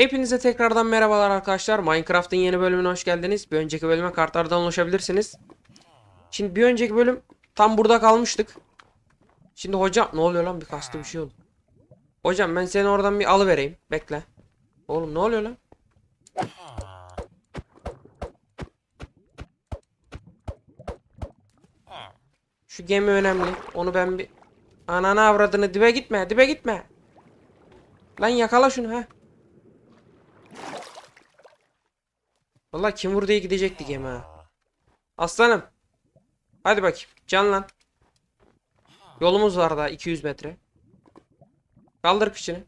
Hepinize tekrardan merhabalar arkadaşlar. Minecraft'ın yeni bölümüne hoş geldiniz. Bir önceki bölüme kartlardan ulaşabilirsiniz. Şimdi bir önceki bölüm tam burada kalmıştık. Şimdi hocam ne oluyor lan bir kastı bir şey oldu. Hocam ben seni oradan bir alıvereyim. Bekle. Oğlum ne oluyor lan? Şu gemi önemli. Onu ben bir... Anana avradını dibe gitme dibe gitme. Lan yakala şunu ha. Vallahi kim vur diye gidecekti gemi Aslanım. Hadi bakayım. Canlan. Yolumuz var daha 200 metre. Kaldır kıçını.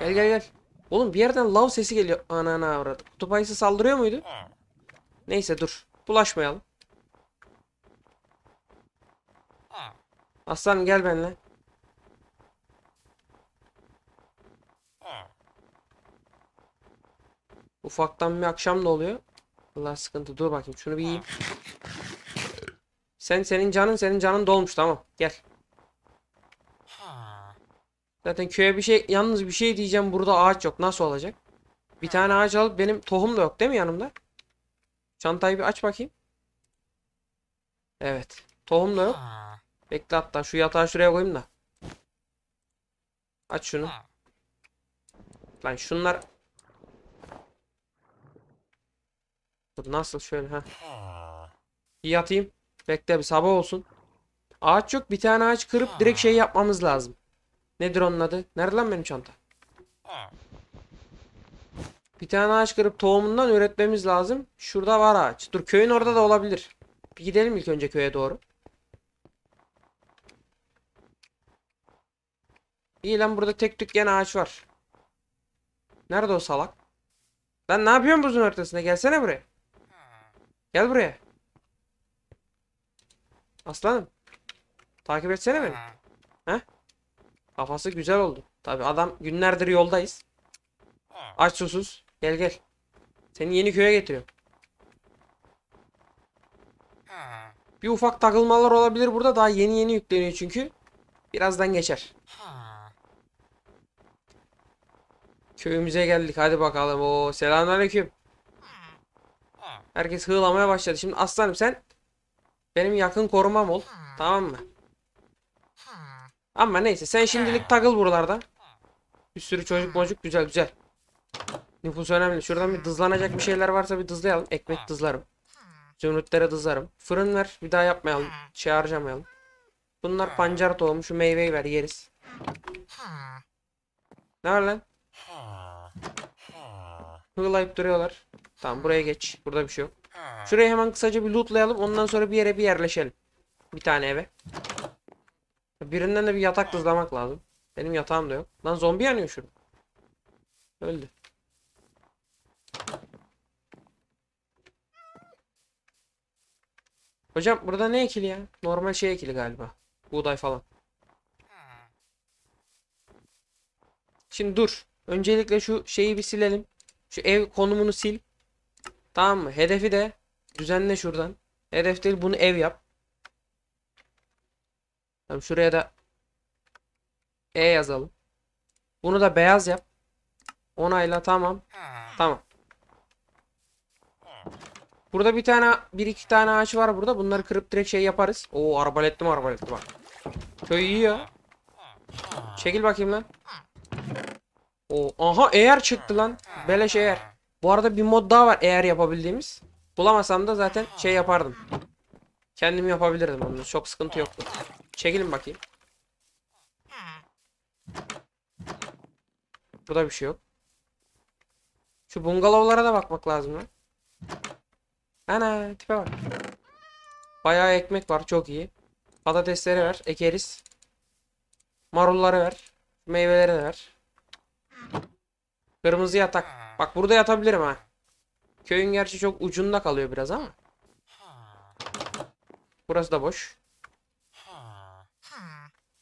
Gel gel gel. Oğlum bir yerden lav sesi geliyor. Anana avradı. Kutup ayısı saldırıyor muydu? Neyse dur. Bulaşmayalım. Aslanım gel benimle. Ufaktan bir akşam da oluyor. Allah sıkıntı. Dur bakayım şunu bir yiyeyim. Sen senin canın senin canın dolmuş tamam. Gel. Zaten köye bir şey yalnız bir şey diyeceğim burada ağaç yok. Nasıl olacak? Bir tane ağaç alıp benim tohum da yok değil mi yanımda? Çantayı bir aç bakayım. Evet. Tohum da yok. Bekle hatta şu yatağı şuraya koyayım da. Aç şunu. Lan şunlar Dur nasıl şöyle ha. Bir yatayım. Bekle bir sabah olsun. Ağaç yok bir tane ağaç kırıp direkt şey yapmamız lazım. Nedir onun adı? Nerede lan benim çanta? Bir tane ağaç kırıp tohumundan üretmemiz lazım. Şurada var ağaç. Dur köyün orada da olabilir. Bir gidelim ilk önce köye doğru. İyi lan burada tek tük yeni ağaç var. Nerede o salak? Ben ne yapıyorum buzun ortasında? Gelsene buraya. Gel buraya. Aslanım. Takip etsene beni. He? Kafası güzel oldu. Tabi adam günlerdir yoldayız. Aç susuz. Gel gel. Seni yeni köye getiriyorum. Bir ufak takılmalar olabilir burada. Daha yeni yeni yükleniyor çünkü. Birazdan geçer. Köyümüze geldik. Hadi bakalım. Oo, selamünaleyküm. Herkes hığlamaya başladı. Şimdi aslanım sen benim yakın korumam ol. Tamam mı? Ama neyse sen şimdilik takıl buralarda. Bir sürü çocuk mocuk güzel güzel. Nüfus önemli. Şuradan bir dızlanacak bir şeyler varsa bir dızlayalım. Ekmek dızlarım. Zümrütlere dızlarım. Fırın ver. Bir daha yapmayalım. Şey harcamayalım. Bunlar pancar tohumu. Şu meyveyi ver yeriz. Ne var lan? Hılayıp duruyorlar. Tamam buraya geç. Burada bir şey yok. Şurayı hemen kısaca bir lootlayalım. Ondan sonra bir yere bir yerleşelim. Bir tane eve. Birinden de bir yatak tızlamak lazım. Benim yatağım da yok. Lan zombi yanıyor şurada. Öldü. Hocam burada ne ekili ya? Normal şey ekili galiba. Buğday falan. Şimdi dur. Öncelikle şu şeyi bir silelim. Şu ev konumunu sil. Tamam mı? Hedefi de düzenle şuradan. Hedef değil bunu ev yap. Tamam şuraya da E yazalım. Bunu da beyaz yap. Onayla tamam. Tamam. Burada bir tane bir iki tane ağaç var burada. Bunları kırıp direkt şey yaparız. Oo arbaletli mi arbaletli bak. Köy iyi ya. Çekil bakayım lan. Oo aha eğer çıktı lan. Beleş eğer. Bu arada bir mod daha var eğer yapabildiğimiz. Bulamasam da zaten şey yapardım. Kendim yapabilirdim onu. Çok sıkıntı yoktu. Çekilin bakayım. Burada bir şey yok. Şu bungalovlara da bakmak lazım lan. Ana tipe bak. Bayağı ekmek var çok iyi. Patatesleri ver ekeriz. Marulları ver. Meyveleri ver. Kırmızı yatak. Bak burada yatabilirim ha. Köyün gerçi çok ucunda kalıyor biraz ama. Burası da boş.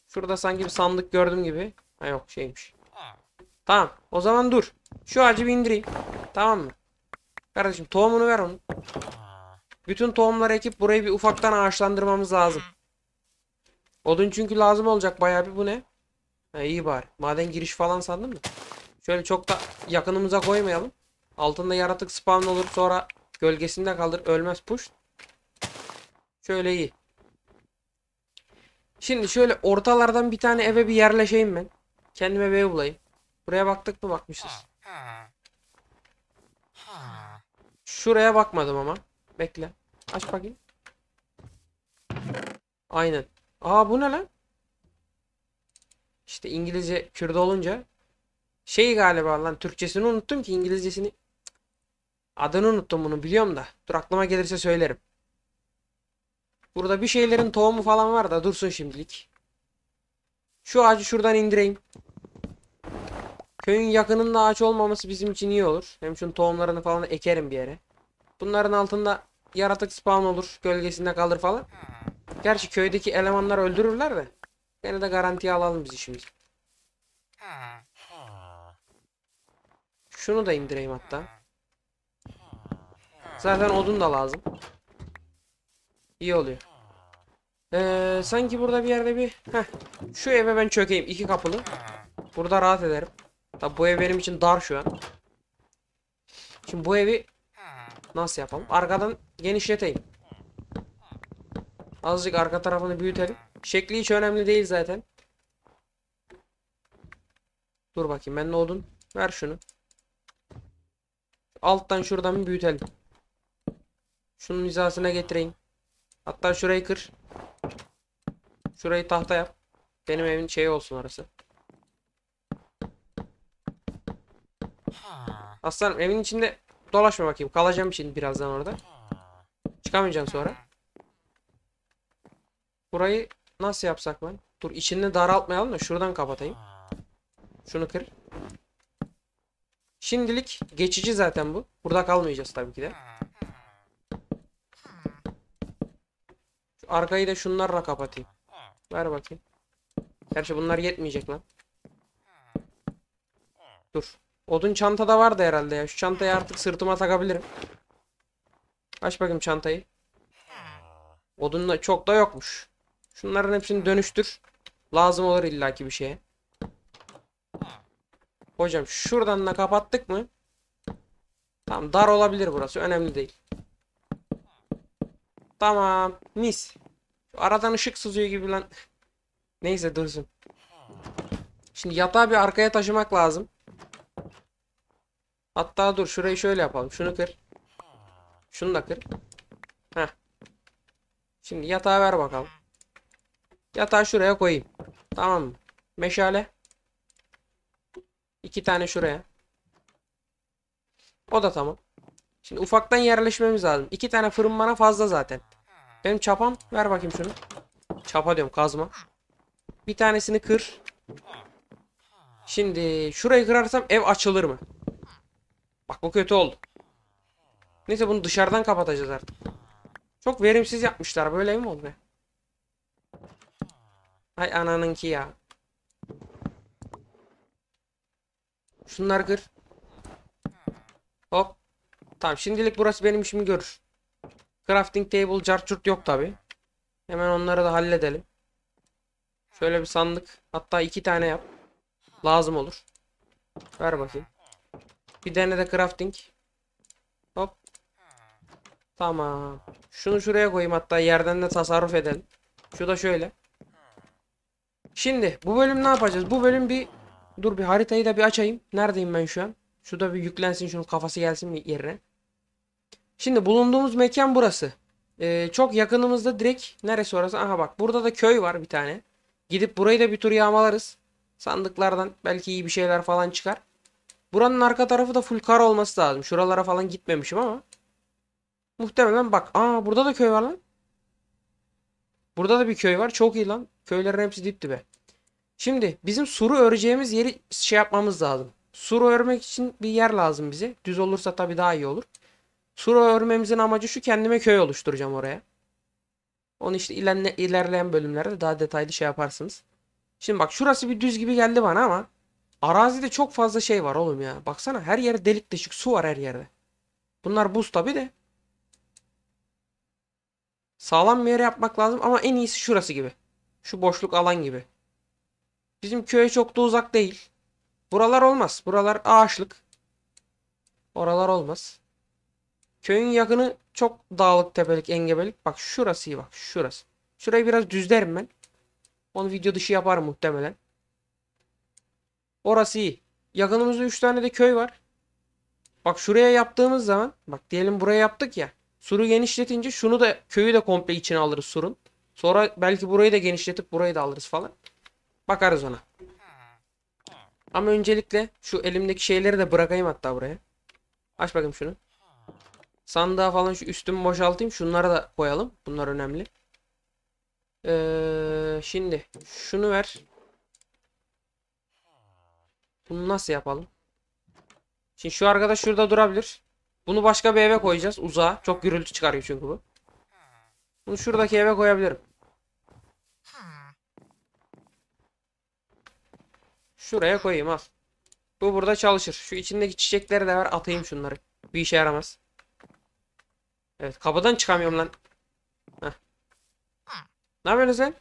Şurada sanki bir sandık gördüm gibi. Ha yok şeymiş. Tamam. O zaman dur. Şu ağacı bir indireyim. Tamam mı? Kardeşim tohumunu ver onu. Bütün tohumları ekip burayı bir ufaktan ağaçlandırmamız lazım. Odun çünkü lazım olacak bayağı bir bu ne? Ha iyi bari. Maden giriş falan sandın mı? Şöyle çok da yakınımıza koymayalım. Altında yaratık spawn olur. Sonra gölgesinde kalır. Ölmez push. Şöyle iyi. Şimdi şöyle ortalardan bir tane eve bir yerleşeyim ben. Kendime bir ev bulayım. Buraya baktık mı bakmışız. Şuraya bakmadım ama. Bekle. Aç bakayım. Aynen. Aa bu ne lan? İşte İngilizce Kürde olunca şey galiba lan Türkçesini unuttum ki İngilizcesini. Adını unuttum bunu biliyorum da. Dur aklıma gelirse söylerim. Burada bir şeylerin tohumu falan var da dursun şimdilik. Şu ağacı şuradan indireyim. Köyün yakınında ağaç olmaması bizim için iyi olur. Hem şunun tohumlarını falan ekerim bir yere. Bunların altında yaratık spawn olur. Gölgesinde kalır falan. Gerçi köydeki elemanlar öldürürler de. Gene de garantiye alalım biz işimizi. Şunu da indireyim hatta. Zaten odun da lazım. İyi oluyor. Ee, sanki burada bir yerde bir... Heh, şu eve ben çökeyim. iki kapılı. Burada rahat ederim. Tabi bu ev benim için dar şu an. Şimdi bu evi nasıl yapalım? Arkadan genişleteyim. Azıcık arka tarafını büyütelim. Şekli hiç önemli değil zaten. Dur bakayım ben ne oldun? Ver şunu. Alttan şuradan bir büyütelim. Şunun hizasına getireyim. Hatta şurayı kır. Şurayı tahta yap. Benim evin şeyi olsun arası. Aslanım evin içinde dolaşma bakayım. Kalacağım şimdi birazdan orada. Çıkamayacağım sonra. Burayı nasıl yapsak ben? Dur içini daraltmayalım da şuradan kapatayım. Şunu kır. Şimdilik geçici zaten bu. Burada kalmayacağız tabii ki de. Şu arkayı da şunlarla kapatayım. Ver bakayım. Gerçi bunlar yetmeyecek lan. Dur. Odun çantada vardı herhalde ya. Şu çantayı artık sırtıma takabilirim. Aç bakayım çantayı. Odun da çok da yokmuş. Şunların hepsini dönüştür. Lazım olur illaki bir şeye. Hocam şuradan da kapattık mı? Tamam dar olabilir burası. Önemli değil. Tamam. Mis. Şu aradan ışık sızıyor gibi lan. Neyse dursun. Şimdi yatağı bir arkaya taşımak lazım. Hatta dur şurayı şöyle yapalım. Şunu kır. Şunu da kır. Heh. Şimdi yatağı ver bakalım. Yatağı şuraya koyayım. Tamam mı? Meşale. İki tane şuraya. O da tamam. Şimdi ufaktan yerleşmemiz lazım. İki tane fırın bana fazla zaten. Benim çapam. Ver bakayım şunu. Çapa diyorum kazma. Bir tanesini kır. Şimdi şurayı kırarsam ev açılır mı? Bak bu kötü oldu. Neyse bunu dışarıdan kapatacağız artık. Çok verimsiz yapmışlar. Böyle mi oldu be? Hay ananınki ya. Şunları kır. Hop. Tamam şimdilik burası benim işimi görür. Crafting table carçurt yok tabi. Hemen onları da halledelim. Şöyle bir sandık. Hatta iki tane yap. Lazım olur. Ver bakayım. Bir tane de crafting. Hop. Tamam. Şunu şuraya koyayım hatta yerden de tasarruf edelim. Şu da şöyle. Şimdi bu bölüm ne yapacağız? Bu bölüm bir Dur bir haritayı da bir açayım. Neredeyim ben şu an? Şu da bir yüklensin şunun kafası gelsin yerine. Şimdi bulunduğumuz mekan burası. Ee, çok yakınımızda direkt neresi orası? Aha bak burada da köy var bir tane. Gidip burayı da bir tur yağmalarız. Sandıklardan belki iyi bir şeyler falan çıkar. Buranın arka tarafı da full kar olması lazım. Şuralara falan gitmemişim ama. Muhtemelen bak. Aa burada da köy var lan. Burada da bir köy var. Çok iyi lan. Köylerin hepsi dip dibe. Şimdi bizim suru öreceğimiz yeri şey yapmamız lazım. Suru örmek için bir yer lazım bize. Düz olursa tabii daha iyi olur. Suru örmemizin amacı şu kendime köy oluşturacağım oraya. Onu işte ilerle, ilerleyen bölümlerde daha detaylı şey yaparsınız. Şimdi bak şurası bir düz gibi geldi bana ama arazide çok fazla şey var oğlum ya. Baksana her yere delik deşik su var her yerde. Bunlar buz tabi de. Sağlam bir yere yapmak lazım ama en iyisi şurası gibi. Şu boşluk alan gibi. Bizim köye çok da uzak değil. Buralar olmaz. Buralar ağaçlık. Oralar olmaz. Köyün yakını çok dağlık tepelik engebelik. Bak şurası iyi bak şurası. Şurayı biraz düzlerim ben. Onu video dışı yapar muhtemelen. Orası iyi. Yakınımızda 3 tane de köy var. Bak şuraya yaptığımız zaman bak diyelim buraya yaptık ya. Suru genişletince şunu da köyü de komple içine alırız surun. Sonra belki burayı da genişletip burayı da alırız falan. Bakarız ona. Ama öncelikle şu elimdeki şeyleri de bırakayım hatta buraya. Aç bakayım şunu. Sandığa falan şu üstümü boşaltayım. Şunları da koyalım. Bunlar önemli. Ee, şimdi şunu ver. Bunu nasıl yapalım? Şimdi şu arkadaş şurada durabilir. Bunu başka bir eve koyacağız. Uzağa. Çok gürültü çıkarıyor çünkü bu. Bunu şuradaki eve koyabilirim. Şuraya koyayım al. Bu burada çalışır. Şu içindeki çiçekleri de ver atayım şunları. Bir işe yaramaz. Evet kapıdan çıkamıyorum lan. Ne yapıyorsun sen?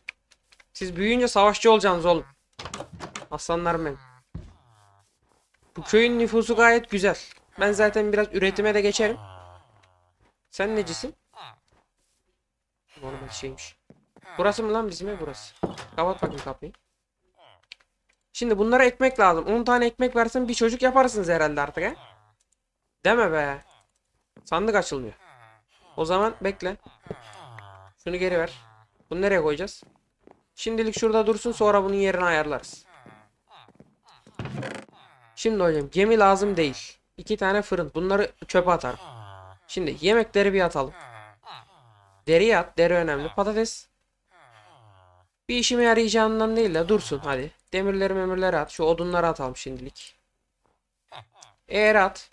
Siz büyüyünce savaşçı olacaksınız oğlum. Aslanlarım benim. Bu köyün nüfusu gayet güzel. Ben zaten biraz üretime de geçerim. Sen necisin? Normal şeymiş. Burası mı lan bizim ev burası? Kapat bakayım kapıyı. Şimdi bunlara ekmek lazım. 10 tane ekmek versen bir çocuk yaparsınız herhalde artık he. Deme be. Sandık açılmıyor. O zaman bekle. Şunu geri ver. Bunu nereye koyacağız? Şimdilik şurada dursun sonra bunun yerini ayarlarız. Şimdi hocam gemi lazım değil. İki tane fırın. Bunları çöpe atarım. Şimdi yemekleri bir atalım. Deri at. Deri önemli. Patates. Bir işime yarayacağından değil de dursun hadi. Demirleri memirleri at. Şu odunları atalım şimdilik. Eğer at.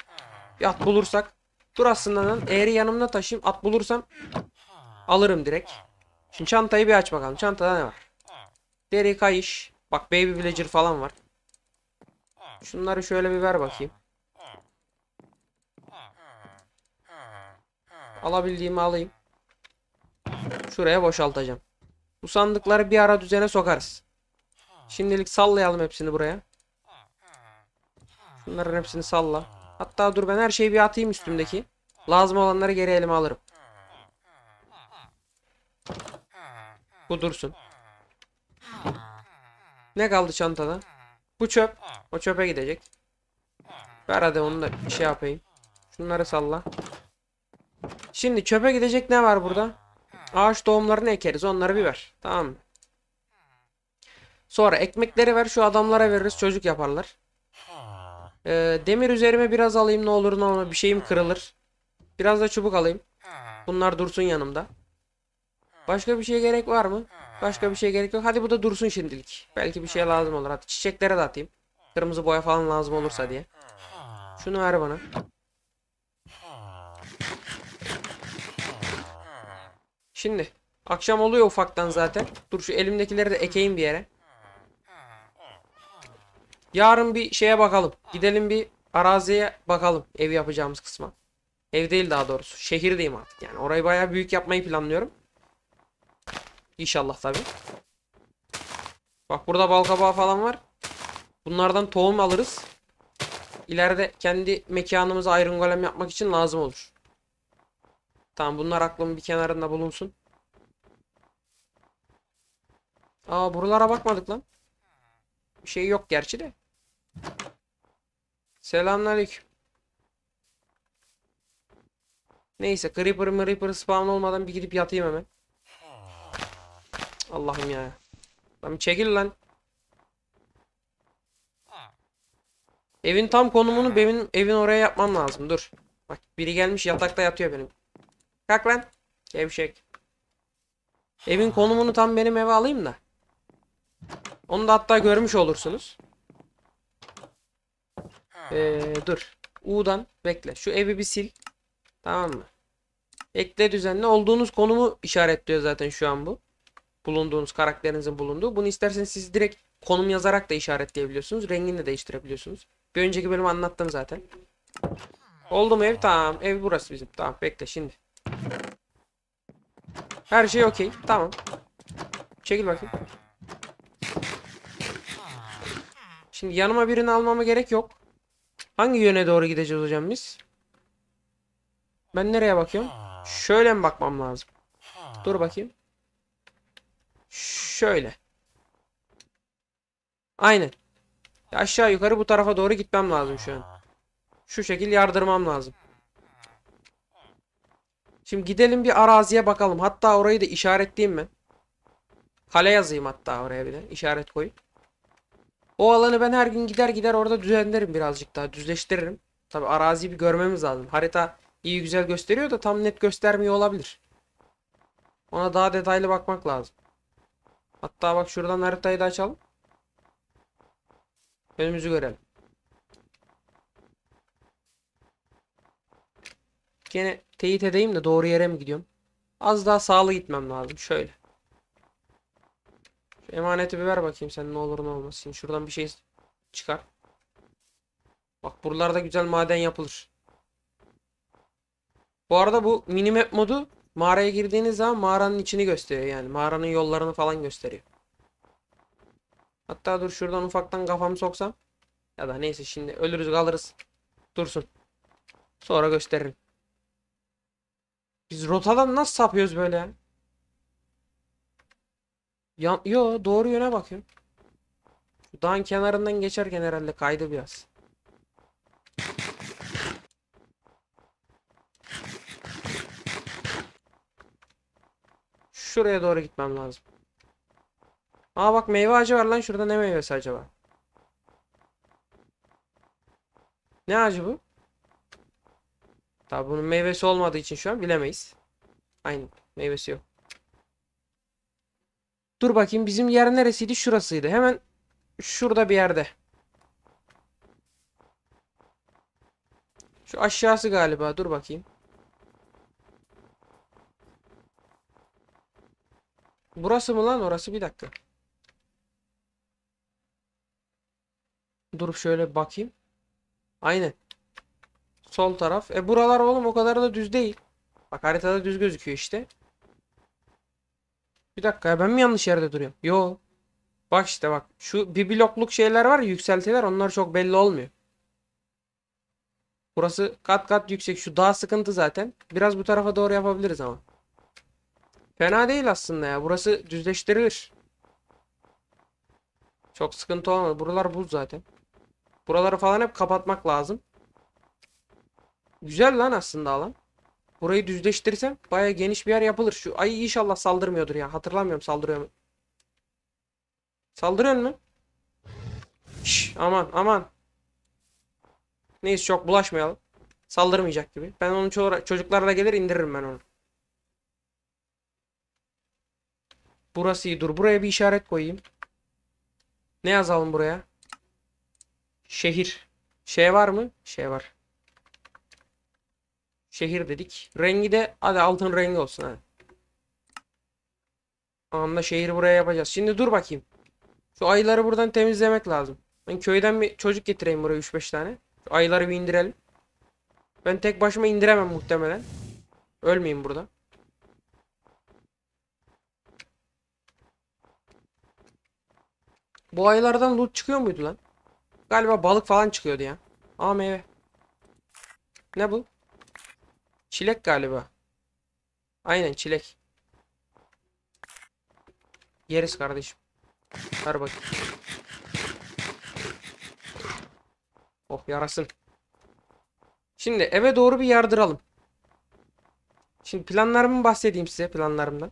Bir at bulursak. Dur aslında lan. eğer yanımda taşıyayım. At bulursam alırım direkt. Şimdi çantayı bir aç bakalım. Çantada ne var? Deri kayış. Bak baby villager falan var. Şunları şöyle bir ver bakayım. Alabildiğimi alayım. Şuraya boşaltacağım. Bu sandıkları bir ara düzene sokarız. Şimdilik sallayalım hepsini buraya. Bunların hepsini salla. Hatta dur ben her şeyi bir atayım üstümdeki. Lazım olanları geri elime alırım. Bu dursun. Ne kaldı çantada? Bu çöp. O çöpe gidecek. Ver hadi onu da bir şey yapayım. Şunları salla. Şimdi çöpe gidecek ne var burada? Ağaç doğumlarını ekeriz. Onları bir ver. Tamam mı? Sonra ekmekleri ver şu adamlara veririz çocuk yaparlar. Ee, demir üzerime biraz alayım ne olur ne olur bir şeyim kırılır. Biraz da çubuk alayım. Bunlar dursun yanımda. Başka bir şeye gerek var mı? Başka bir şeye gerek yok. Hadi bu da dursun şimdilik. Belki bir şey lazım olur. Hadi çiçeklere de atayım. Kırmızı boya falan lazım olursa diye. Şunu ver bana. Şimdi akşam oluyor ufaktan zaten. Dur şu elimdekileri de ekeyim bir yere. Yarın bir şeye bakalım. Gidelim bir araziye bakalım ev yapacağımız kısma. Ev değil daha doğrusu. Şehirdeyim artık yani. Orayı bayağı büyük yapmayı planlıyorum. İnşallah tabi. Bak burada bal kabağı falan var. Bunlardan tohum alırız. İleride kendi mekanımıza ayrın golem yapmak için lazım olur. Tamam bunlar aklımın bir kenarında bulunsun. Aa buralara bakmadık lan şey yok gerçi de. Selamünaleyküm. Neyse creeper creeper spawn olmadan bir gidip yatayım hemen. Allah'ım ya. Lan çekil lan. Evin tam konumunu benim evin oraya yapmam lazım. Dur. Bak biri gelmiş yatakta yatıyor benim. Kalk lan. Gevşek. Evin konumunu tam benim eve alayım da. Onu da hatta görmüş olursunuz. Ee, dur. U'dan bekle. Şu evi bir sil. Tamam mı? Ekle düzenle. Olduğunuz konumu işaretliyor zaten şu an bu. Bulunduğunuz karakterinizin bulunduğu. Bunu isterseniz siz direkt konum yazarak da işaretleyebiliyorsunuz. Rengini de değiştirebiliyorsunuz. Bir önceki bölüm anlattım zaten. Oldu mu ev? Tamam. Ev burası bizim. Tamam bekle şimdi. Her şey okey. Tamam. Çekil bakayım. Şimdi yanıma birini almama gerek yok. Hangi yöne doğru gideceğiz hocam biz? Ben nereye bakıyorum? Şöyle mi bakmam lazım? Dur bakayım. Şöyle. Aynen. Aşağı yukarı bu tarafa doğru gitmem lazım şu an. Şu şekil yardırmam lazım. Şimdi gidelim bir araziye bakalım. Hatta orayı da işaretleyeyim ben. Kale yazayım hatta oraya bile. İşaret koyup. O alanı ben her gün gider gider orada düzenlerim birazcık daha düzleştiririm. Tabi araziyi bir görmemiz lazım. Harita iyi güzel gösteriyor da tam net göstermiyor olabilir. Ona daha detaylı bakmak lazım. Hatta bak şuradan haritayı da açalım. Önümüzü görelim. Gene teyit edeyim de doğru yere mi gidiyorum? Az daha sağlı gitmem lazım. Şöyle. Emaneti bir ver bakayım sen ne olur ne olmaz. Şimdi şuradan bir şey çıkar. Bak buralarda güzel maden yapılır. Bu arada bu minimap modu mağaraya girdiğiniz zaman mağaranın içini gösteriyor yani. Mağaranın yollarını falan gösteriyor. Hatta dur şuradan ufaktan kafamı soksam. Ya da neyse şimdi ölürüz kalırız. Dursun. Sonra gösteririm. Biz rotadan nasıl sapıyoruz böyle ya? Yan, yo doğru yöne bakıyorum. dağın kenarından geçerken herhalde kaydı biraz. Şuraya doğru gitmem lazım. Aa bak meyve ağacı var lan şurada ne meyvesi acaba? Ne ağacı bu? Tabi bunun meyvesi olmadığı için şu an bilemeyiz. Aynen meyvesi yok. Dur bakayım bizim yer neresiydi? Şurasıydı. Hemen şurada bir yerde. Şu aşağısı galiba. Dur bakayım. Burası mı lan orası? Bir dakika. Durup şöyle bakayım. Aynen. Sol taraf. E buralar oğlum o kadar da düz değil. Bak haritada düz gözüküyor işte. Bir dakika ya ben mi yanlış yerde duruyorum? Yo. Bak işte bak. Şu bir blokluk şeyler var ya yükseltiler onlar çok belli olmuyor. Burası kat kat yüksek. Şu daha sıkıntı zaten. Biraz bu tarafa doğru yapabiliriz ama. Fena değil aslında ya. Burası düzleştirilir. Çok sıkıntı olmadı. Buralar buz zaten. Buraları falan hep kapatmak lazım. Güzel lan aslında alan. Burayı düzleştirirsem baya geniş bir yer yapılır. Şu ayı inşallah saldırmıyordur ya. Hatırlamıyorum saldırıyor mu? Saldırıyor mu? Şş, aman aman. Neyse çok bulaşmayalım. Saldırmayacak gibi. Ben onun ço çocuklarla gelir indiririm ben onu. Burası iyi. Dur buraya bir işaret koyayım. Ne yazalım buraya? Şehir. Şey var mı? Şey var. Şehir dedik. Rengi de hadi altın rengi olsun hadi. Anla şehir buraya yapacağız. Şimdi dur bakayım. Şu ayıları buradan temizlemek lazım. Ben köyden bir çocuk getireyim buraya 3-5 tane. Şu ayıları bir indirelim. Ben tek başıma indiremem muhtemelen. Ölmeyeyim burada. Bu ayılardan loot çıkıyor muydu lan? Galiba balık falan çıkıyordu ya. Aa meyve. Ne bu? Çilek galiba. Aynen çilek. Yeriz kardeşim. Ver bakayım. Oh yarasın. Şimdi eve doğru bir yardıralım. Şimdi planlarımı bahsedeyim size planlarımdan.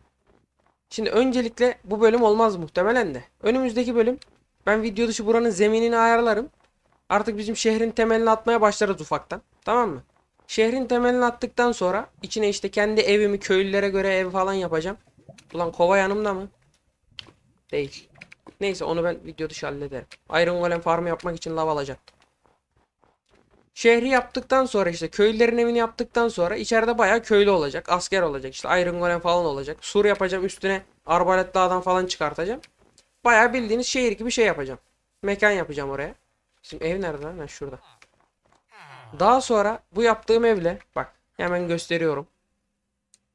Şimdi öncelikle bu bölüm olmaz muhtemelen de. Önümüzdeki bölüm ben video dışı buranın zeminini ayarlarım. Artık bizim şehrin temelini atmaya başlarız ufaktan. Tamam mı? Şehrin temelini attıktan sonra içine işte kendi evimi köylülere göre ev falan yapacağım. Ulan kova yanımda mı? Değil. Neyse onu ben video dışı hallederim. Iron Golem farmı yapmak için lav alacağım. Şehri yaptıktan sonra işte köylülerin evini yaptıktan sonra içeride bayağı köylü olacak. Asker olacak işte Iron Golem falan olacak. Sur yapacağım üstüne arbalet dağdan falan çıkartacağım. Bayağı bildiğiniz şehir gibi şey yapacağım. Mekan yapacağım oraya. Şimdi ev nerede lan? Ha, şurada. Daha sonra bu yaptığım evle bak hemen gösteriyorum.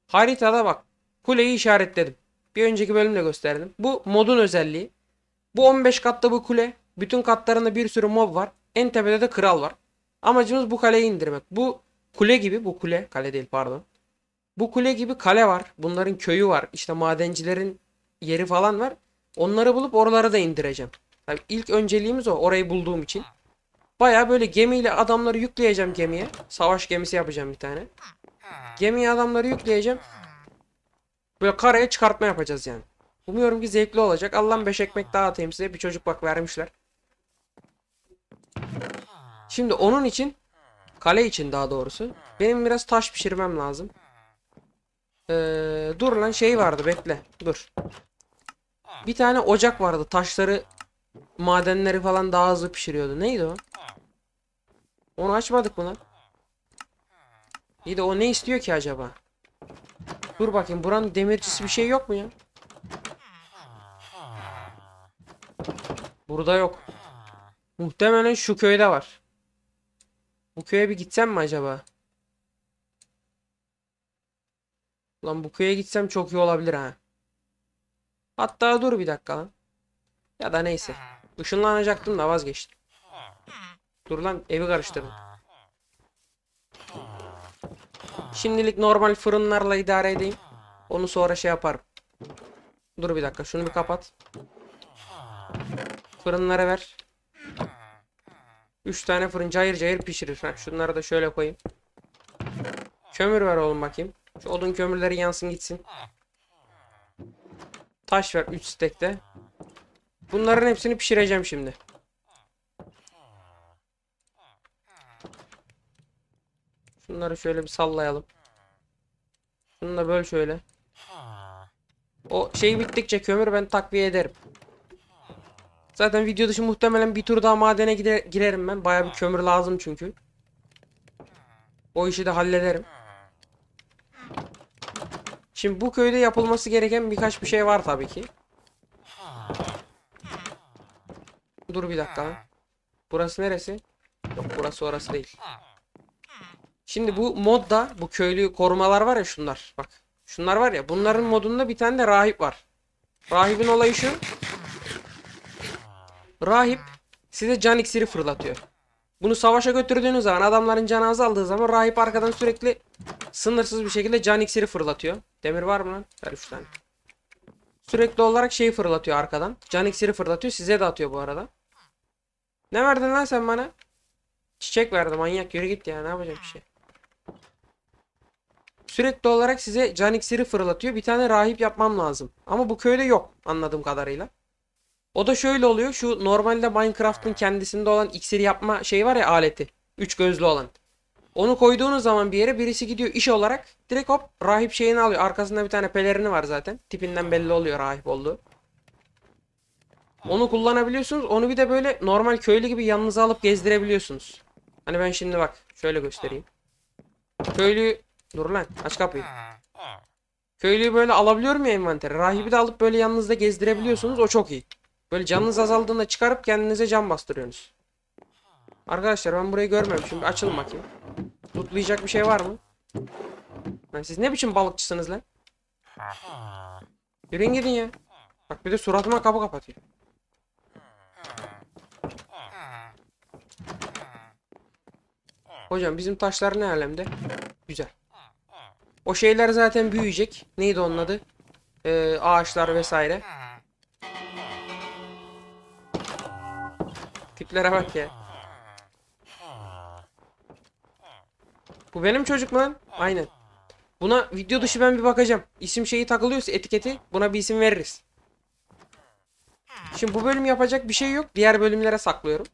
Haritada bak kuleyi işaretledim. Bir önceki bölümde gösterdim. Bu modun özelliği. Bu 15 katlı bu kule. Bütün katlarında bir sürü mob var. En tepede de kral var. Amacımız bu kaleyi indirmek. Bu kule gibi bu kule kale değil pardon. Bu kule gibi kale var. Bunların köyü var. İşte madencilerin yeri falan var. Onları bulup oraları da indireceğim. Tabii ilk önceliğimiz o. Orayı bulduğum için. Baya böyle gemiyle adamları yükleyeceğim gemiye. Savaş gemisi yapacağım bir tane. Gemiye adamları yükleyeceğim. Böyle karaya çıkartma yapacağız yani. Umuyorum ki zevkli olacak. Allah'ım beş ekmek daha atayım size. Bir çocuk bak vermişler. Şimdi onun için kale için daha doğrusu benim biraz taş pişirmem lazım. Ee, dur lan şey vardı bekle. Dur. Bir tane ocak vardı. Taşları madenleri falan daha hızlı pişiriyordu. Neydi o? Onu açmadık mı lan? İyi o ne istiyor ki acaba? Dur bakayım buranın demircisi bir şey yok mu ya? Burada yok. Muhtemelen şu köyde var. Bu köye bir gitsem mi acaba? Lan bu köye gitsem çok iyi olabilir ha. Hatta dur bir dakika lan. Ya da neyse. Işınlanacaktım da vazgeçtim. Dur lan evi karıştırdım. Şimdilik normal fırınlarla idare edeyim. Onu sonra şey yaparım. Dur bir dakika şunu bir kapat. Fırınlara ver. 3 tane fırın cayır cayır pişirir. Ha, şunları da şöyle koyayım. Kömür ver oğlum bakayım. Şu odun kömürleri yansın gitsin. Taş ver 3 stekte. Bunların hepsini pişireceğim şimdi. Şunları şöyle bir sallayalım. Şunu da böl şöyle. O şey bittikçe kömür ben takviye ederim. Zaten video dışı muhtemelen bir tur daha madene girerim ben. Baya bir kömür lazım çünkü. O işi de hallederim. Şimdi bu köyde yapılması gereken birkaç bir şey var tabii ki. Dur bir dakika Burası neresi? Yok burası orası değil. Şimdi bu modda bu köylü korumalar var ya şunlar. Bak şunlar var ya bunların modunda bir tane de rahip var. Rahibin olayı şu. Rahip size can iksiri fırlatıyor. Bunu savaşa götürdüğünüz zaman adamların canı azaldığı zaman rahip arkadan sürekli sınırsız bir şekilde can iksiri fırlatıyor. Demir var mı lan? Ver 3 tane. Sürekli olarak şeyi fırlatıyor arkadan. Can iksiri fırlatıyor size de atıyor bu arada. Ne verdin lan sen bana? Çiçek verdim. manyak yürü git ya ne yapacak bir şey. Sürekli olarak size can iksiri fırlatıyor. Bir tane rahip yapmam lazım. Ama bu köyde yok anladığım kadarıyla. O da şöyle oluyor. Şu normalde Minecraft'ın kendisinde olan iksir yapma şey var ya aleti. Üç gözlü olan. Onu koyduğunuz zaman bir yere birisi gidiyor iş olarak direkt hop rahip şeyini alıyor. Arkasında bir tane pelerini var zaten. Tipinden belli oluyor rahip olduğu. Onu kullanabiliyorsunuz. Onu bir de böyle normal köylü gibi yanınıza alıp gezdirebiliyorsunuz. Hani ben şimdi bak şöyle göstereyim. Köylü dur lan aç kapıyı. Köylüyü böyle alabiliyorum ya envantere. Rahibi de alıp böyle yanınızda gezdirebiliyorsunuz. O çok iyi. Böyle canınız azaldığında çıkarıp kendinize can bastırıyorsunuz. Arkadaşlar ben burayı görmemişim. Bir açılın bakayım. Tutlayacak bir şey var mı? Lan siz ne biçim balıkçısınız lan? Yürüyün gidin ya. Bak bir de suratıma kapı kapatıyor. Hocam bizim taşlar ne alemde? Güzel. O şeyler zaten büyüyecek. Neydi onun adı? Ee, ağaçlar vesaire. Tiplere bak ya. Bu benim çocuk mu lan? Aynen. Buna video dışı ben bir bakacağım. İsim şeyi takılıyorsa etiketi buna bir isim veririz. Şimdi bu bölüm yapacak bir şey yok. Diğer bölümlere saklıyorum.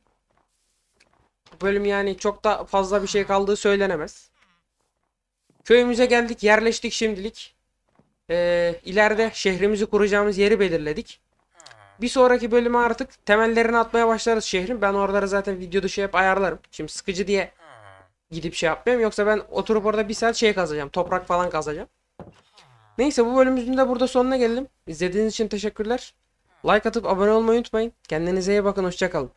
Bu bölüm yani çok da fazla bir şey kaldığı söylenemez. Köyümüze geldik. Yerleştik şimdilik. Ee, ileride şehrimizi kuracağımız yeri belirledik. Bir sonraki bölüme artık temellerini atmaya başlarız şehrin. Ben oraları zaten videoda şey yap ayarlarım. Şimdi sıkıcı diye gidip şey yapmayayım. Yoksa ben oturup orada bir saat şey kazacağım. Toprak falan kazacağım. Neyse bu bölümümüzün de burada sonuna geldim. İzlediğiniz için teşekkürler. Like atıp abone olmayı unutmayın. Kendinize iyi bakın. Hoşçakalın.